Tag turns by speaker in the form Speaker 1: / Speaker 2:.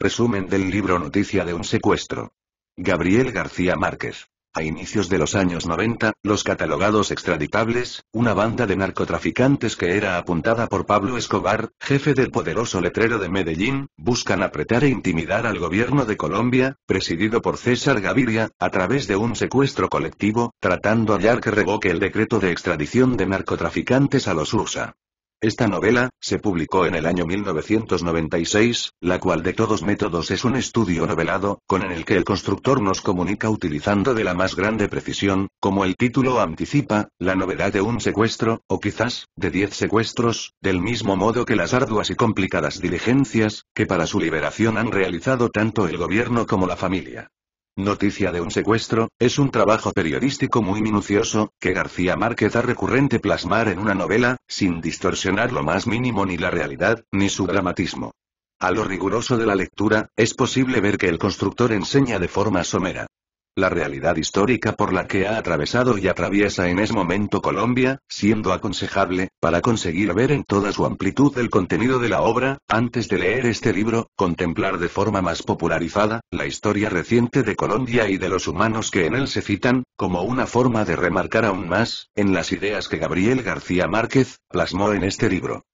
Speaker 1: Resumen del libro Noticia de un secuestro. Gabriel García Márquez. A inicios de los años 90, los catalogados extraditables, una banda de narcotraficantes que era apuntada por Pablo Escobar, jefe del poderoso letrero de Medellín, buscan apretar e intimidar al gobierno de Colombia, presidido por César Gaviria, a través de un secuestro colectivo, tratando hallar que revoque el decreto de extradición de narcotraficantes a los USA. Esta novela, se publicó en el año 1996, la cual de todos métodos es un estudio novelado, con en el que el constructor nos comunica utilizando de la más grande precisión, como el título anticipa, la novedad de un secuestro, o quizás, de diez secuestros, del mismo modo que las arduas y complicadas diligencias, que para su liberación han realizado tanto el gobierno como la familia. Noticia de un secuestro, es un trabajo periodístico muy minucioso, que García Márquez ha recurrente plasmar en una novela, sin distorsionar lo más mínimo ni la realidad, ni su dramatismo. A lo riguroso de la lectura, es posible ver que el constructor enseña de forma somera la realidad histórica por la que ha atravesado y atraviesa en ese momento Colombia, siendo aconsejable, para conseguir ver en toda su amplitud el contenido de la obra, antes de leer este libro, contemplar de forma más popularizada, la historia reciente de Colombia y de los humanos que en él se citan, como una forma de remarcar aún más, en las ideas que Gabriel García Márquez, plasmó en este libro.